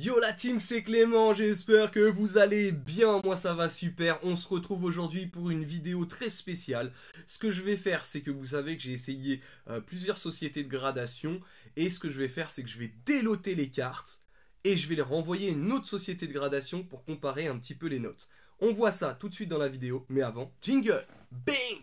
Yo la team, c'est Clément, j'espère que vous allez bien, moi ça va super, on se retrouve aujourd'hui pour une vidéo très spéciale. Ce que je vais faire, c'est que vous savez que j'ai essayé euh, plusieurs sociétés de gradation, et ce que je vais faire, c'est que je vais déloter les cartes, et je vais les renvoyer à une autre société de gradation pour comparer un petit peu les notes. On voit ça tout de suite dans la vidéo, mais avant, jingle Bing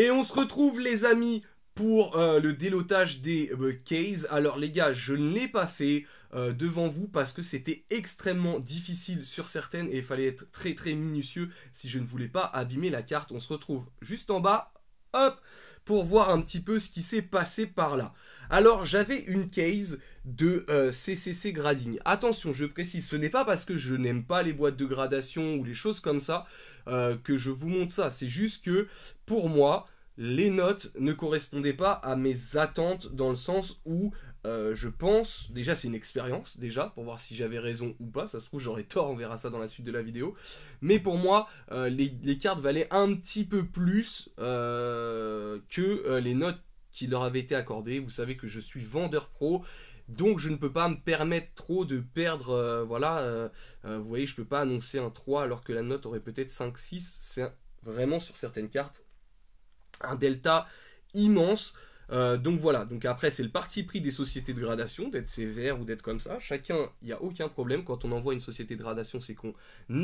Et on se retrouve les amis pour euh, le délotage des euh, cases. Alors les gars, je ne l'ai pas fait euh, devant vous parce que c'était extrêmement difficile sur certaines et il fallait être très très minutieux si je ne voulais pas abîmer la carte. On se retrouve juste en bas hop, pour voir un petit peu ce qui s'est passé par là. Alors j'avais une case de CCC euh, grading. Attention, je précise, ce n'est pas parce que je n'aime pas les boîtes de gradation ou les choses comme ça euh, que je vous montre ça. C'est juste que pour moi, les notes ne correspondaient pas à mes attentes dans le sens où euh, je pense, déjà c'est une expérience, déjà, pour voir si j'avais raison ou pas, ça se trouve j'aurais tort, on verra ça dans la suite de la vidéo, mais pour moi, euh, les, cartes valaient un petit peu plus euh, que les notes qui leur avaient été accordées, vous savez que je suis vendeur pro, donc je ne peux pas me permettre trop de perdre, voilà, vous voyez, je peux pas annoncer un 3 alors que la note aurait peut-être 5-6, c'est vraiment sur certaines cartes un delta immense, euh, donc voilà, donc après c'est le parti pris des sociétés de gradation d'être sévère ou d'être comme ça. Chacun, il n'y a aucun problème quand on envoie une société de gradation, c'est qu'on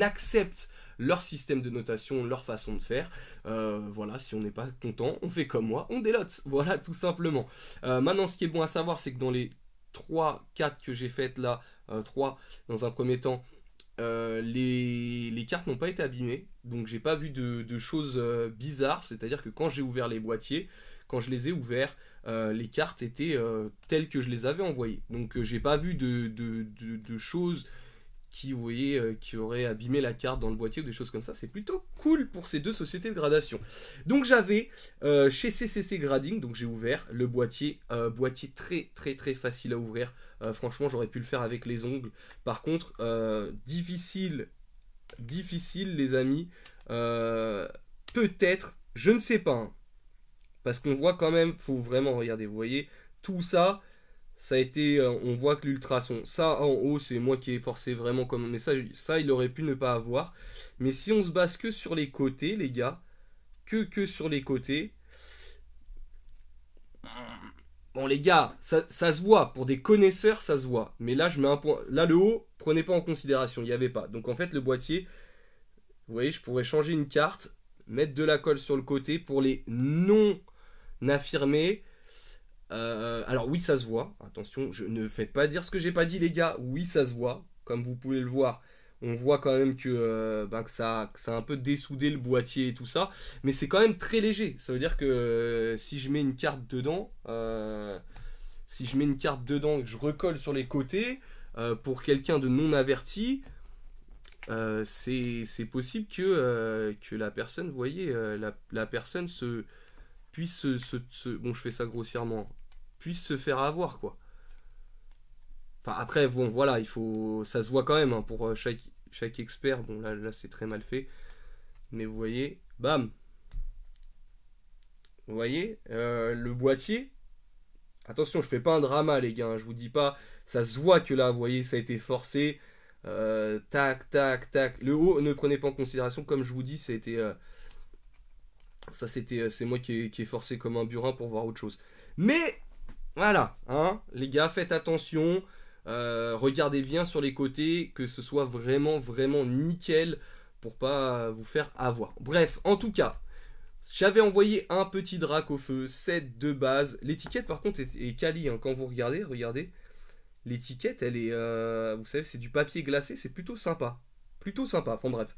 accepte leur système de notation, leur façon de faire. Euh, voilà, si on n'est pas content, on fait comme moi, on délote. Voilà, tout simplement. Euh, maintenant, ce qui est bon à savoir, c'est que dans les 3, 4 que j'ai faites là, 3 dans un premier temps, les, les, cartes n'ont pas été abîmées, donc j'ai pas vu de, choses bizarres, c'est-à-dire que quand j'ai ouvert les boîtiers, quand je les ai ouverts, euh, les cartes étaient euh, telles que je les avais envoyées. Donc euh, j'ai pas vu de, choses qui, qui auraient abîmé la carte dans le boîtier ou des choses comme ça. C'est plutôt cool pour ces deux sociétés de gradation. Donc j'avais chez CCC Grading, donc j'ai ouvert le boîtier, boîtier très très très facile à ouvrir. franchement, j'aurais pu le faire avec les ongles. Par contre, difficile, difficile les amis. Peut-être, je ne sais pas. Hein. Parce qu'on voit quand même, faut vraiment regarder, vous voyez, tout ça, ça a été, euh, on voit que l'ultrason, ça en haut, c'est moi qui ai forcé vraiment comme message, ça il aurait pu ne pas avoir. Mais si on se base que sur les côtés, les gars, que, que sur les côtés, Bon les gars, ça, ça, se voit, pour des connaisseurs ça se voit. Mais là je mets un point. Là le haut, prenez pas en considération, il n'y avait pas. Donc en fait le boîtier, vous voyez, je pourrais changer une carte, mettre de la colle sur le côté pour les non n'affirmer. Euh, alors oui, ça se voit. Attention, je ne faites pas dire ce que j'ai pas dit, les gars. Oui, ça se voit. Comme vous pouvez le voir, on voit quand même que, euh, ben, ça, a un peu dessoudé le boîtier et tout ça. Mais c'est quand même très léger. Ça veut dire que euh, si je mets une carte dedans, si je mets une carte dedans et que je recolle sur les côtés, pour quelqu'un de non averti, c'est possible que, la personne, voyez, la personne se puisse se, bon je fais ça grossièrement puisse se faire avoir quoi enfin après bon voilà il faut ça se voit quand même hein, pour euh, chaque chaque expert bon là là c'est très mal fait mais vous voyez bam vous voyez euh, le boîtier attention je fais pas un drama les gars hein, je vous dis pas ça se voit que là vous voyez ça a été forcé euh, tac tac tac le haut ne prenez pas en considération comme je vous dis ça a été ça, c'était, euh, c'est moi qui ai, forcé comme un burin pour voir autre chose. Mais, voilà, hein, les gars, faites attention. Euh, regardez bien sur les côtés, que ce soit vraiment, vraiment nickel pour pas vous faire avoir. Bref, en tout cas, j'avais envoyé un petit drac au feu, c'est de base. L'étiquette, par contre, est, est quali. Hein. Quand vous regardez, regardez, l'étiquette, elle est, euh, vous savez, c'est du papier glacé, c'est plutôt sympa plutôt sympa. Enfin bref,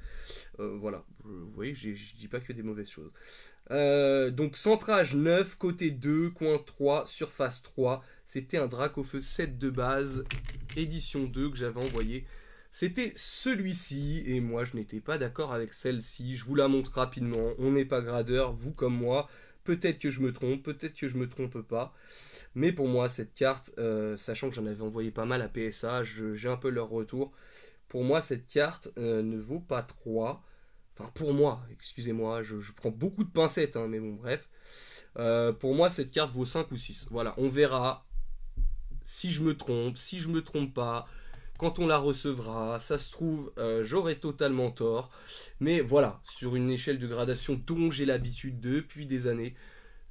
euh, voilà, vous voyez, je dis pas que des mauvaises choses. Euh, donc centrage 9, côté 2, coin 3, surface 3. C'était un drac au feu 7 de base, édition 2 que j'avais envoyé. C'était celui-ci, et moi je n'étais pas d'accord avec celle-ci. Je vous la montre rapidement, on n'est pas gradeur, vous comme moi. Peut-être que je me trompe, peut-être que je me trompe pas. Mais pour moi, cette carte, euh, sachant que j'en avais envoyé pas mal à PSA, j'ai un peu leur retour. Pour moi, cette carte euh, ne vaut pas 3. Enfin, pour moi, excusez-moi, je, prends beaucoup de pincettes, hein, mais bon, bref. Euh, pour moi, cette carte vaut 5 ou 6. Voilà, on verra si je me trompe, si je me trompe pas, quand on la recevra. Ça se trouve, euh, j'aurai totalement tort. Mais voilà, sur une échelle de gradation dont j'ai l'habitude depuis des années,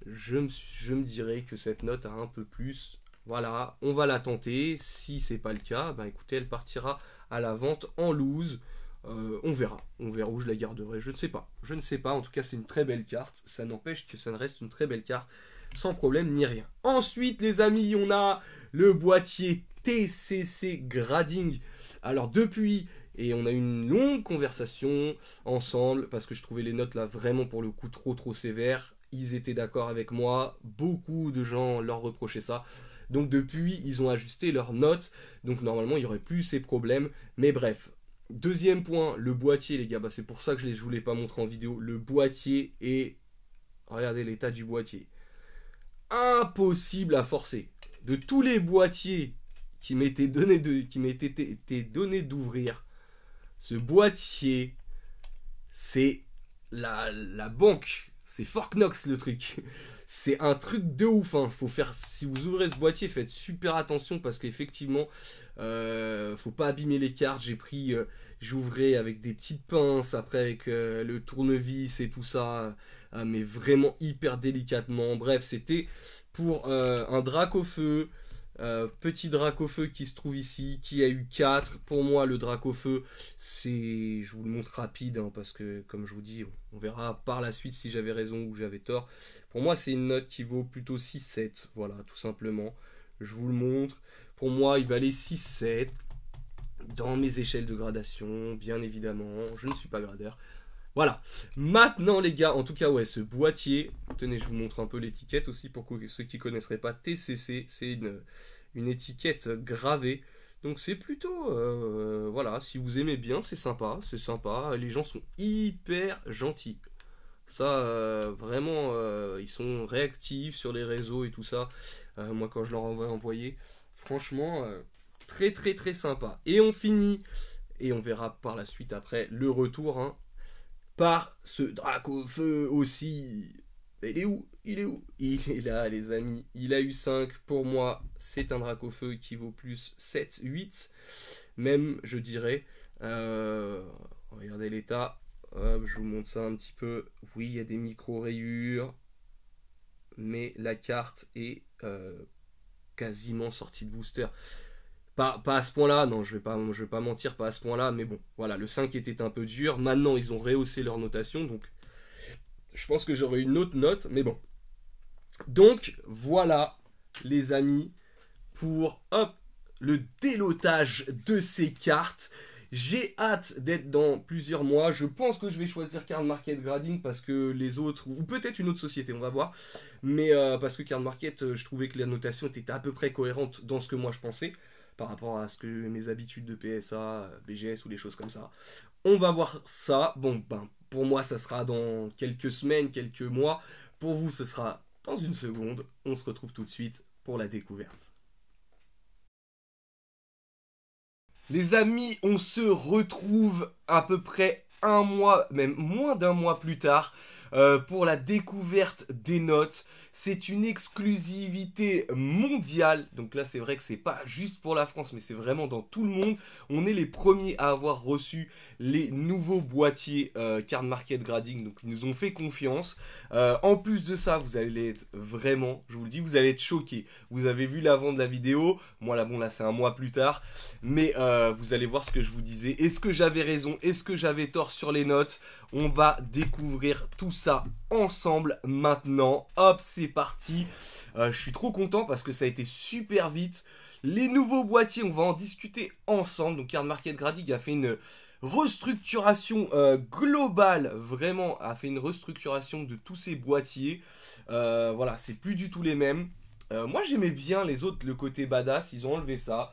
je me, je dirais que cette note a un peu plus. Voilà, on va la tenter. Si c'est pas le cas, ben écoutez, elle partira à la vente en loose. Euh, on verra, on verra où je la garderai, je ne sais pas. Je ne sais pas, en tout cas c'est une très belle carte, ça n'empêche que ça ne reste une très belle carte, sans problème ni rien. Ensuite les amis, on a le boîtier TCC Grading. Alors depuis, et on a eu une longue conversation ensemble, parce que je trouvais les notes là vraiment pour le coup trop trop sévères, ils étaient d'accord avec moi, beaucoup de gens leur reprochaient ça. Donc depuis, ils ont ajusté leurs notes. Donc normalement, il n'y aurait plus ces problèmes. Mais bref. Deuxième point, le boîtier, les gars. Bah, c'est pour ça que je ne voulais pas montrer en vidéo. Le boîtier est... Regardez l'état du boîtier. Impossible à forcer. De tous les boîtiers qui m'étaient donnés qui m'étaient d'ouvrir, ce boîtier, c'est la, la banque. C'est Forknox le truc. C'est un truc de ouf. Hein. Faut faire, si vous ouvrez ce boîtier, faites super attention parce qu'effectivement, euh, faut pas abîmer les cartes. J'ai pris, euh, j'ouvrais avec des petites pinces, après avec euh, le tournevis et tout ça, euh, mais vraiment hyper délicatement. Bref, c'était pour un drac au feu. Euh, petit drac au feu qui se trouve ici, qui a eu 4. Pour moi, le drac au feu, c'est. Je vous le montre rapide, hein, parce que, comme je vous dis, on verra par la suite si j'avais raison ou j'avais tort. Pour moi, c'est une note qui vaut plutôt 6-7. Voilà, tout simplement. Je vous le montre. Pour moi, il valait 6-7 dans mes échelles de gradation, bien évidemment. Je ne suis pas gradeur. Voilà. Maintenant, les gars, en tout cas, ouais, ce boîtier. Tenez, je vous montre un peu l'étiquette aussi pour ceux qui ne connaisseraient pas. TCC, c'est une, étiquette gravée. Donc c'est plutôt, euh, voilà, si vous aimez bien, c'est sympa, c'est sympa. Les gens sont hyper gentils. Ça, euh, vraiment, euh, ils sont réactifs sur les réseaux et tout ça. moi, quand je leur envoie envoyé, franchement, très très très sympa. Et on finit, et on verra par la suite après le retour, hein, par ce Draco feu aussi. il est où Il est où Il est là, les amis. Il a eu 5. Pour moi, c'est un Dracofeu qui vaut plus 7, 8. Même, je dirais. Euh, regardez l'état. je vous montre ça un petit peu. Oui, il y a des micro-rayures. Mais la carte est euh, quasiment sortie de booster. Pas, à ce point-là, non, je vais pas, je vais pas mentir, pas à ce point-là, mais bon, voilà, le 5 était un peu dur. Maintenant, ils ont rehaussé leur notation, donc je pense que j'aurais une autre note, mais bon. Donc, voilà, les amis, pour hop, le délotage de ces cartes. J'ai hâte d'être dans plusieurs mois. Je pense que je vais choisir Card Market Grading parce que les autres, ou peut-être une autre société, on va voir. Mais euh, parce que Card Market, euh, je trouvais que la notation était à peu près cohérente dans ce que moi je pensais par rapport à ce que mes habitudes de PSA, BGS ou des choses comme ça. On va voir ça. Bon, ben, pour moi, ça sera dans quelques semaines, quelques mois. Pour vous, ce sera dans une seconde. On se retrouve tout de suite pour la découverte. Les amis, on se retrouve à peu près un mois, même moins d'un mois plus tard, euh, pour la découverte des notes. C'est une exclusivité mondiale. Donc là, c'est vrai que c'est pas juste pour la France, mais c'est vraiment dans tout le monde. On est les premiers à avoir reçu les nouveaux boîtiers Card euh, Market Grading. Donc ils nous ont fait confiance. Euh, en plus de ça, vous allez être vraiment, je vous le dis, vous allez être choqués. Vous avez vu l'avant de la vidéo. Moi, là, bon, là, c'est un mois plus tard. Mais euh, vous allez voir ce que je vous disais. Est-ce que j'avais raison Est-ce que j'avais tort sur les notes On va découvrir tout ça ensemble maintenant. Hop, c'est parti. Euh, je suis trop content parce que ça a été super vite. Les nouveaux boîtiers, on va en discuter ensemble. Donc Card Market Gradig a fait une restructuration euh, globale, vraiment a fait une restructuration de tous ces boîtiers. Euh, voilà, c'est plus du tout les mêmes. moi j'aimais bien les autres, le côté badass, ils ont enlevé ça.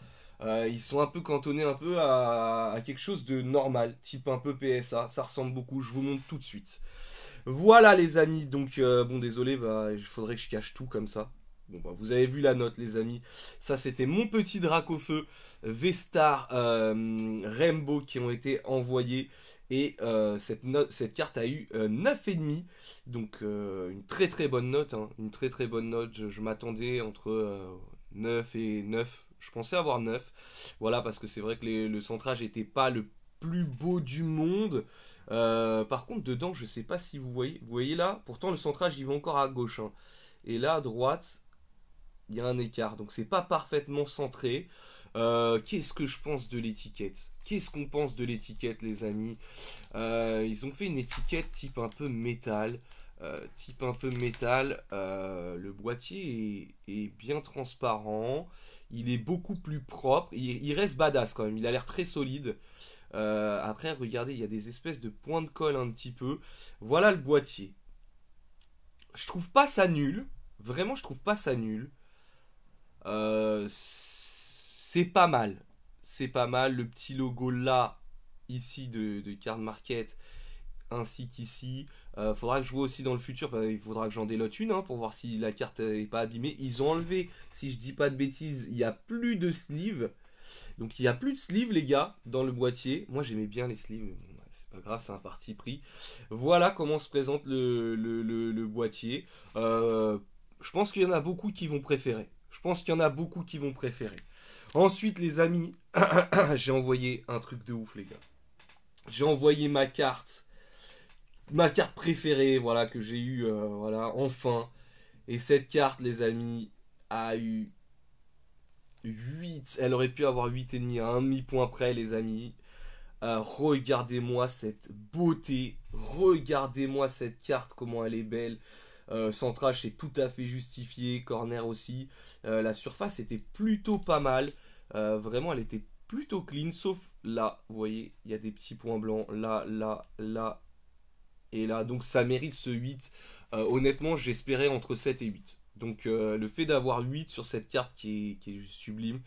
ils sont un peu cantonnés un peu à, quelque chose de normal, type un peu PSA. Ça ressemble beaucoup, je vous montre tout de suite. Voilà les amis, donc euh, bon désolé, bah, il faudrait que je cache tout comme ça. Bon, bah, vous avez vu la note les amis, ça c'était mon petit drac au feu, Vestar, euh, qui ont été envoyés. Et euh, cette, carte a eu 9,5, euh, donc une très très bonne note, hein. une très très bonne note, je, m'attendais entre 9 et 9, je pensais avoir 9, voilà parce que c'est vrai que le centrage n'était pas le plus beau du monde, euh, par contre, dedans, je ne sais pas si vous voyez. Vous voyez là, pourtant le centrage, il va encore à gauche. Hein. Et là, à droite, il y a un écart. Donc c'est pas parfaitement centré. Euh, qu'est-ce que je pense de l'étiquette Qu'est-ce qu'on pense de l'étiquette, les amis euh, Ils ont fait une étiquette type un peu métal. type un peu métal. le boîtier est, bien transparent. Il est beaucoup plus propre. il reste badass quand même. Il a l'air très solide. Euh, après, regardez, il y a des espèces de points de colle un petit peu. Voilà le boîtier. Je trouve pas ça nul. Vraiment, je trouve pas ça nul. Euh, c'est pas mal. C'est pas mal. Le petit logo là, ici, de, de Card Market, ainsi qu'ici. Euh, faudra que je vois aussi dans le futur, bah, il faudra que j'en délote une hein, pour voir si la carte n'est pas abîmée. Ils ont enlevé, si je dis pas de bêtises, il n'y a plus de sleeve. Donc il n'y a plus de sleeves les gars, dans le boîtier. Moi, j'aimais bien les sleeves, c'est pas grave, c'est un parti pris. Voilà comment se présente le, le, le, boîtier. Euh, je pense qu'il y en a beaucoup qui vont préférer. Je pense qu'il y en a beaucoup qui vont préférer. Ensuite, les amis, j'ai envoyé un truc de ouf, les gars. J'ai envoyé ma carte, ma carte préférée, voilà, que j'ai eu, euh, voilà, enfin. Et cette carte, les amis, a eu 8. Elle aurait pu avoir 8,5 à un demi-point près, les amis. Euh, regardez-moi cette beauté. Regardez-moi cette carte, comment elle est belle. centrage, euh, est tout à fait justifié. Corner aussi. Euh, la surface était plutôt pas mal. vraiment, elle était plutôt clean, sauf là. Vous voyez, il y a des petits points blancs. Là, là, là et là. Donc ça mérite ce 8. honnêtement, j'espérais entre 7 et 8. Donc euh, le fait d'avoir 8 sur cette carte qui est, qui sublime,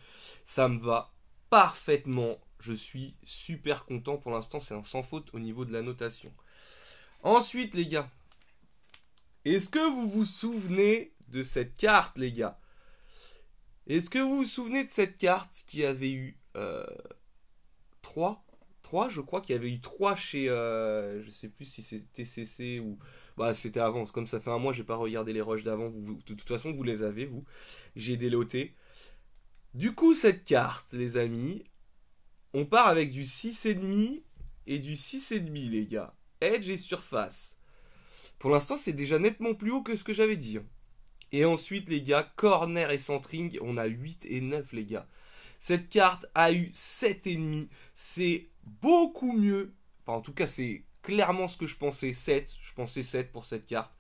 ça me va parfaitement. Je suis super content pour l'instant, c'est un sans faute au niveau de la notation. Ensuite les gars, est-ce que vous vous souvenez de cette carte les gars Est-ce que vous vous souvenez de cette carte qui avait eu 3 euh, 3 je crois qu'il y avait eu 3 chez je euh, je sais plus si c'est TCC ou bah, c'était avant. Comme ça fait un mois, j'ai pas regardé les rushs d'avant. Vous, de toute façon, vous les avez, vous. J'ai déloté. Du coup, cette carte, les amis, on part avec du 6,5 et du 6,5, les gars. Edge et surface. Pour l'instant, c'est déjà nettement plus haut que ce que j'avais dit. Hein. Et ensuite, les gars, corner et centering on a 8 et 9, les gars. Cette carte a eu 7,5. C'est beaucoup mieux. Enfin, en tout cas, c'est clairement ce que je pensais. 7, je pensais 7 pour cette carte.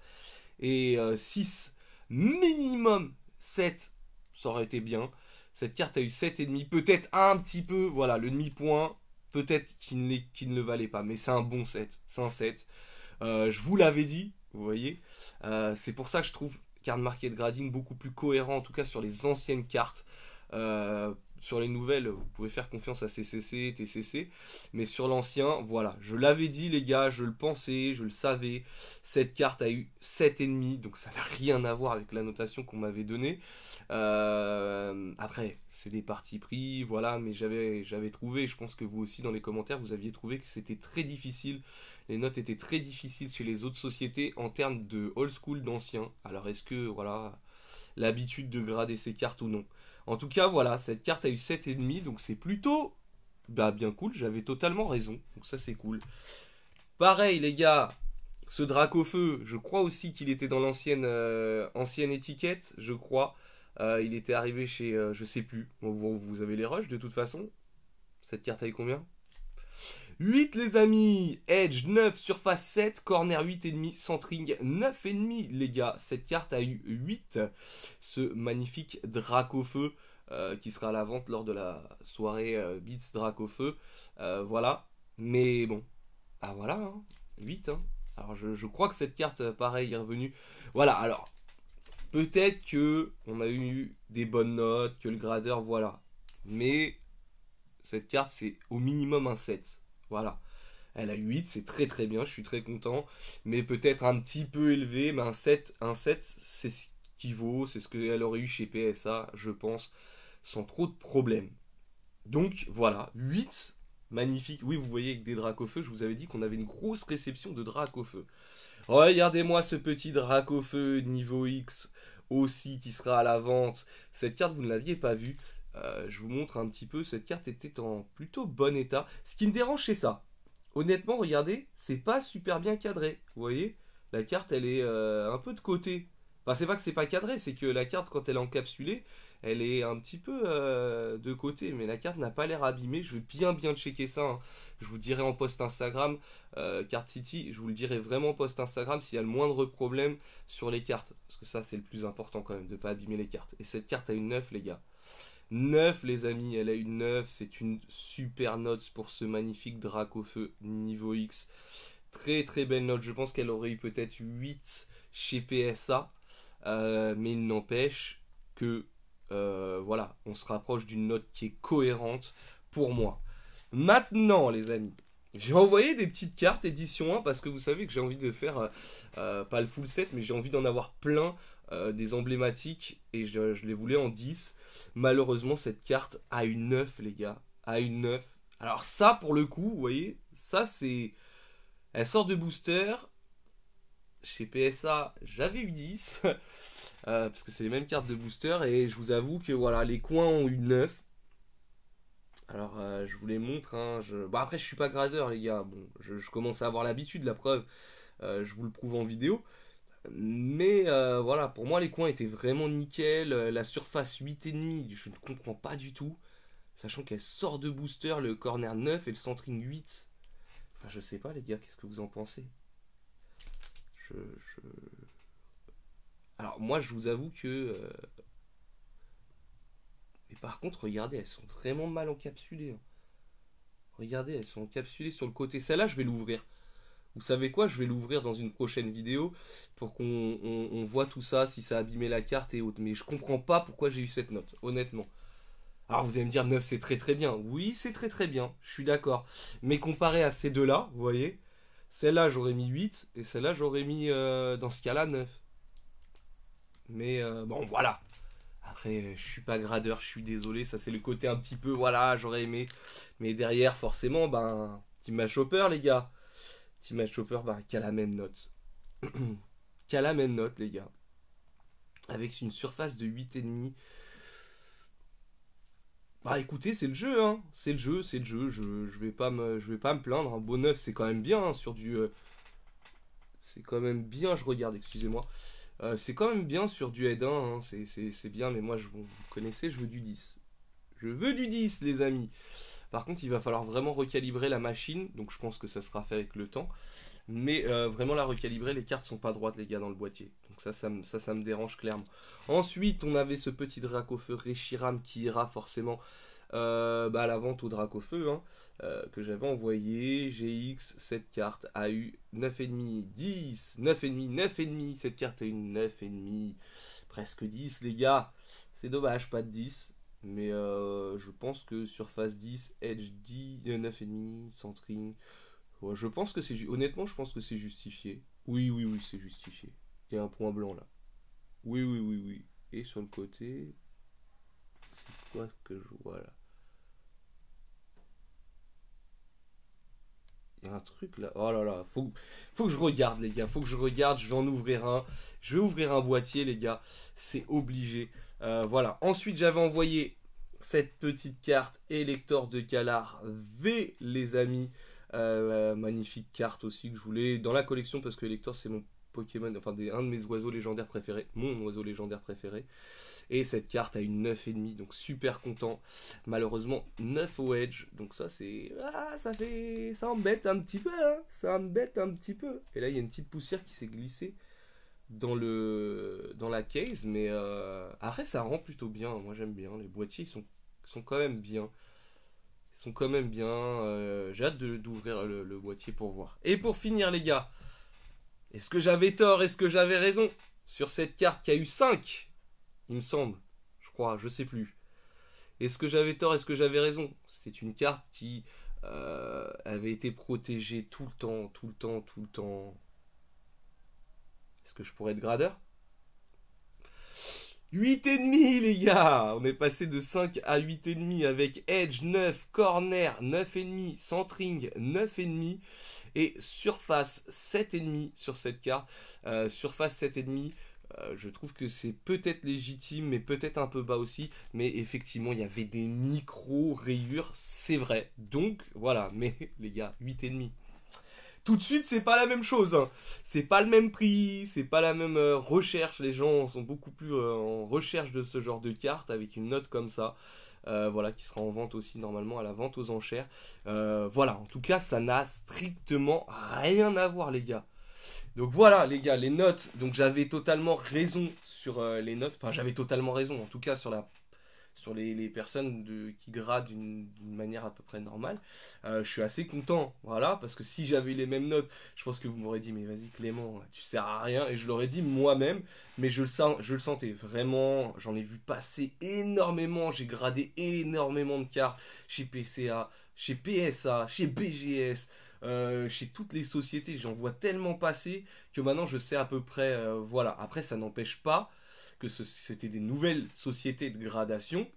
Et 6, euh, minimum 7, ça aurait été bien. Cette carte a eu 7,5, peut-être un petit peu, voilà, le demi-point, peut-être qu'il ne, ne, le valait pas, mais c'est un bon 7, c'est un 7. Euh, je vous l'avais dit, vous voyez. Euh, c'est pour ça que je trouve Card Market Grading beaucoup plus cohérent, en tout cas sur les anciennes cartes sur les nouvelles, vous pouvez faire confiance à CCC, TCC, mais sur l'ancien, voilà, je l'avais dit les gars, je le pensais, je le savais, cette carte a eu 7,5, donc ça n'a rien à voir avec la notation qu'on m'avait donnée. Euh, après, c'est des parties pris, voilà, mais j'avais, j'avais trouvé, je pense que vous aussi dans les commentaires, vous aviez trouvé que c'était très difficile, les notes étaient très difficiles chez les autres sociétés en termes de old school d'anciens. alors est-ce que, voilà, l'habitude de grader ces cartes ou non en tout cas, voilà, cette carte a eu 7,5, donc c'est plutôt bah, bien cool. J'avais totalement raison, donc ça c'est cool. Pareil, les gars, ce Draco Feu, je crois aussi qu'il était dans l'ancienne euh, ancienne étiquette, je crois. Euh, il était arrivé chez, euh, je sais plus, vous, vous, avez les rushs de toute façon. Cette carte a eu combien 8 les amis, Edge 9, surface 7, corner 8,5, centring 9,5 les gars, cette carte a eu 8, ce magnifique Dracofeu feu qui sera à la vente lors de la soirée euh, Beats Dracofeu, euh, voilà, mais bon, ah voilà, hein. 8, hein. alors je, je, crois que cette carte euh, pareil est revenue, voilà, alors peut-être que on a eu des bonnes notes, que le gradeur, voilà, mais cette carte, c'est au minimum un 7. Voilà. Elle a 8, c'est très très bien, je suis très content. Mais peut-être un petit peu élevé, mais un 7, un 7 c'est ce qui vaut, c'est ce qu'elle aurait eu chez PSA, je pense, sans trop de problèmes. Donc voilà, 8, magnifique. Oui, vous voyez avec des dracs au feu, je vous avais dit qu'on avait une grosse réception de dracs au feu. Regardez-moi ce petit drac au feu niveau X aussi qui sera à la vente. Cette carte, vous ne l'aviez pas vue. Euh, je vous montre un petit peu, cette carte était en plutôt bon état. Ce qui me dérange, c'est ça. Honnêtement, regardez, c'est pas super bien cadré. Vous voyez, la carte, elle est euh, un peu de côté. Enfin, c'est pas que c'est pas cadré, c'est que la carte, quand elle est encapsulée, elle est un petit peu euh, de côté. Mais la carte n'a pas l'air abîmée. Je vais bien, bien checker ça. Hein. Je vous dirai en post Instagram, Carte City, je vous le dirai vraiment en post Instagram s'il y a le moindre problème sur les cartes. Parce que ça, c'est le plus important quand même, de pas abîmer les cartes. Et cette carte a une 9, les gars. 9 les amis, elle a eu 9, c'est une super note pour ce magnifique Draco feu niveau X. Très très belle note, je pense qu'elle aurait eu peut-être 8 chez PSA, euh, mais il n'empêche que euh, voilà, on se rapproche d'une note qui est cohérente pour moi. Maintenant les amis, j'ai envoyé des petites cartes édition 1 parce que vous savez que j'ai envie de faire, euh, pas le full set, mais j'ai envie d'en avoir plein des emblématiques et je les voulais en 10. Malheureusement, cette carte a une 9, les gars. A une 9. Alors ça, pour le coup, vous voyez, ça c'est... Elle sort de booster. Chez PSA, j'avais eu 10. Euh, parce que c'est les mêmes cartes de booster. Et je vous avoue que voilà, les coins ont eu 9. Alors, euh, je vous les montre. Hein. je... Bon, après, je suis pas gradeur, les gars. Bon, je, commence à avoir l'habitude, la preuve. Euh, je vous le prouve en vidéo. Mais euh, voilà, pour moi, les coins étaient vraiment nickel. Euh, la surface 8,5, je ne comprends pas du tout. Sachant qu'elle sort de booster, le corner 9 et le centering 8. Enfin, je sais pas, les gars, qu'est-ce que vous en pensez je, Alors, moi, je vous avoue que. Euh, mais par contre, regardez, elles sont vraiment mal encapsulées. Hein. Regardez, elles sont encapsulées sur le côté. Celle-là, je vais l'ouvrir. Vous savez quoi Je vais l'ouvrir dans une prochaine vidéo pour qu'on voit tout ça, si ça a abîmé la carte et autres. Mais je comprends pas pourquoi j'ai eu cette note, honnêtement. Alors vous allez me dire 9 c'est très très bien. Oui c'est très très bien, je suis d'accord. Mais comparé à ces deux-là, vous voyez, celle-là j'aurais mis 8 et celle-là j'aurais mis euh, dans ce cas-là 9. Mais euh, bon voilà. Après je suis pas gradeur, je suis désolé, ça c'est le côté un petit peu voilà j'aurais aimé. Mais derrière forcément ben m'as choper les gars chauffeur Chopper va a la même note. qu'à la même note, les gars. Avec une surface de et demi. Bah écoutez, c'est le jeu, hein. C'est le jeu, c'est le jeu. Je, vais pas me, je vais pas me plaindre. Un hein. beau neuf, c'est quand même bien hein, sur du. Euh, c'est quand même bien, je regarde, excusez-moi. Euh, c'est quand même bien sur du head 1, hein. c'est bien, mais moi, je, vous connaissez, je veux du 10. Je veux du 10, les amis. Par contre, il va falloir vraiment recalibrer la machine, donc je pense que ça sera fait avec le temps. Mais euh, vraiment la recalibrer, les cartes sont pas droites les gars dans le boîtier. Donc ça, ça, ça, ça me dérange clairement. Ensuite, on avait ce petit dracofeu au qui ira forcément euh, bah, à la vente au Dracofeu. Hein, euh, que j'avais envoyé, GX, cette carte a eu 9,5, 10, 9,5, 9,5, cette carte a eu 9,5, presque 10 les gars, c'est dommage, pas de 10, mais euh, je pense que sur Phase 10, Edge 10, 9,5, Centring. je pense que c'est. Honnêtement, je pense que c'est justifié. Oui, oui, oui, c'est justifié. Il y a un point blanc là. Oui, oui, oui, oui. Et sur le côté. C'est quoi que je vois là Il y a un truc là. Oh là là. Faut, faut que je regarde, les gars. Faut que je regarde. Je vais en ouvrir un. Je vais ouvrir un boîtier, les gars. C'est obligé. Euh, voilà. Ensuite, j'avais envoyé cette petite carte élector de Calar V, les amis. Euh, magnifique carte aussi que je voulais dans la collection parce que Elector c'est mon Pokémon, enfin un de mes oiseaux légendaires préférés, mon oiseau légendaire préféré. Et cette carte a une 9,5, donc super content. Malheureusement, 9 au edge, donc ça c'est... Ah, ça fait... ça embête un petit peu, hein ça embête un petit peu. Et là, il y a une petite poussière qui s'est glissée dans, le, dans la case, mais euh, après ça rend plutôt bien. Moi j'aime bien. Les boîtiers ils sont, sont quand même bien. Ils sont quand même bien. Euh, j'ai hâte d'ouvrir le, boîtier pour voir. Et pour finir, les gars, est-ce que j'avais tort Est-ce que j'avais raison Sur cette carte qui a eu 5, il me semble. Je crois, je sais plus. Est-ce que j'avais tort Est-ce que j'avais raison C'était une carte qui euh, avait été protégée tout le temps, tout le temps, tout le temps est-ce que je pourrais être gradeur 8,5 les gars On est passé de 5 à 8,5 avec Edge 9, Corner 9,5, Centring 9,5 et Surface 7,5 sur cette carte. Euh, surface 7,5, euh, je trouve que c'est peut-être légitime mais peut-être un peu bas aussi. Mais effectivement il y avait des micro-rayures, c'est vrai. Donc voilà, mais les gars, 8,5 tout de suite, c'est pas la même chose. Hein. C'est pas le même prix, c'est pas la même euh, recherche. Les gens sont beaucoup plus euh, en recherche de ce genre de carte avec une note comme ça. Euh, voilà, qui sera en vente aussi normalement à la vente aux enchères. voilà, en tout cas, ça n'a strictement rien à voir, les gars. Donc voilà, les gars, les notes. Donc j'avais totalement raison sur les notes. Enfin, j'avais totalement raison, en tout cas, sur la sur les, personnes de, qui gradent d'une manière à peu près normale, euh, je suis assez content, voilà, parce que si j'avais les mêmes notes, je pense que vous m'aurez dit, mais vas-y Clément, tu sers à rien, et je l'aurais dit moi-même, mais je le, sens, je le sentais vraiment, j'en ai vu passer énormément, j'ai gradé énormément de cartes chez PCA, chez PSA, chez BGS, euh, chez toutes les sociétés, j'en vois tellement passer que maintenant je sais à peu près, euh, voilà, après ça n'empêche pas que c'était des nouvelles sociétés de gradation.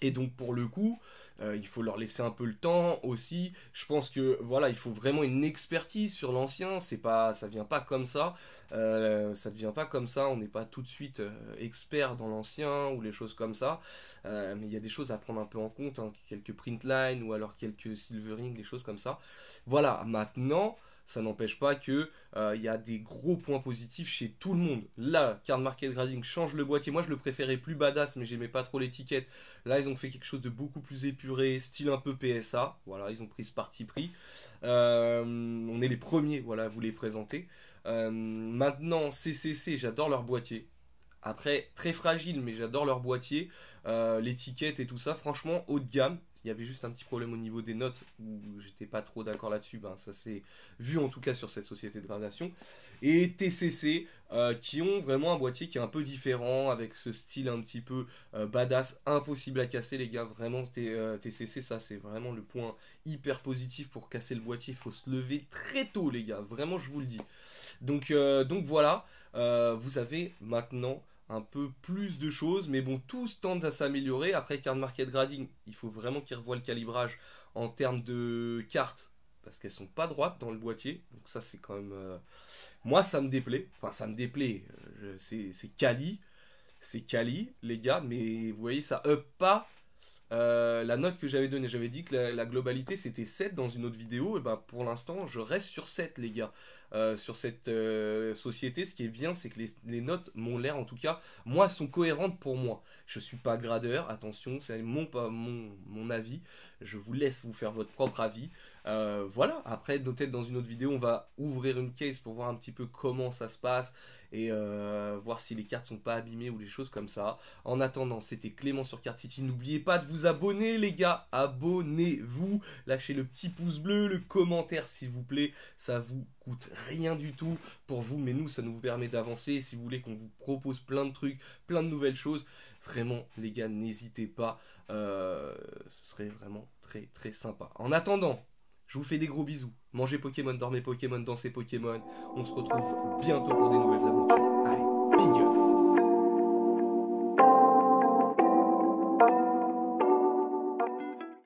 Et donc pour le coup, euh, il faut leur laisser un peu le temps aussi. Je pense que voilà, il faut vraiment une expertise sur l'ancien. C'est pas, ça vient pas comme ça. Euh, ça ne vient pas comme ça. On n'est pas tout de suite euh, expert dans l'ancien ou les choses comme ça. mais il y a des choses à prendre un peu en compte, hein. quelques print ou alors quelques silvering, des choses comme ça. Voilà. Maintenant, ça n'empêche pas que il euh, y a des gros points positifs chez tout le monde. Là, Card Market Grading change le boîtier. Moi, je le préférais plus badass, mais j'aimais pas trop l'étiquette. Là, ils ont fait quelque chose de beaucoup plus épuré, style un peu PSA. Voilà, ils ont pris ce parti pris. Euh, on est les premiers, voilà, à vous les présenter. Euh, maintenant, CCC, j'adore leur boîtier. Après, très fragile, mais j'adore leur boîtier, l'étiquette et tout ça. Franchement, haut de gamme, il y avait juste un petit problème au niveau des notes où j'étais pas trop d'accord là-dessus. Ben, ça s'est vu en tout cas sur cette société de gradation. Et TCC euh, qui ont vraiment un boîtier qui est un peu différent avec ce style un petit peu euh, badass, impossible à casser les gars. Vraiment TCC, euh, ça c'est vraiment le point hyper positif pour casser le boîtier. Il faut se lever très tôt les gars. Vraiment je vous le dis. Donc, donc voilà, vous avez maintenant un peu plus de choses, mais bon, tous tendent à s'améliorer. Après, Card Market Grading, il faut vraiment qu'ils revoient le calibrage en termes de cartes, parce qu'elles sont pas droites dans le boîtier. Donc ça, c'est quand même... Euh, moi, ça me déplaît. Enfin, ça me déplaît. Euh, c'est cali C'est cali les gars, mais vous voyez, ça up pas euh, la note que j'avais donnée. J'avais dit que la, la globalité, c'était 7 dans une autre vidéo. Et ben, pour l'instant, je reste sur 7, les gars. Euh, sur cette euh, société. Ce qui est bien, c'est que les, notes m'ont l'air, en tout cas, moi, sont cohérentes pour moi. Je suis pas gradeur, attention, c'est mon, mon, mon avis. Je vous laisse vous faire votre propre avis. Euh, voilà, après, peut-être dans une autre vidéo, on va ouvrir une case pour voir un petit peu comment ça se passe et voir si les cartes sont pas abîmées ou les choses comme ça. En attendant, c'était Clément sur Card City. N'oubliez pas de vous abonner, les gars. Abonnez-vous. Lâchez le petit pouce bleu, le commentaire, s'il vous plaît. Ça vous rien du tout pour vous, mais nous, ça nous permet d'avancer. Si vous voulez qu'on vous propose plein de trucs, plein de nouvelles choses, vraiment, les gars, n'hésitez pas. Euh, ce serait vraiment très, très sympa. En attendant, je vous fais des gros bisous. Mangez Pokémon, dormez Pokémon, dansez Pokémon. On se retrouve bientôt pour des nouvelles aventures.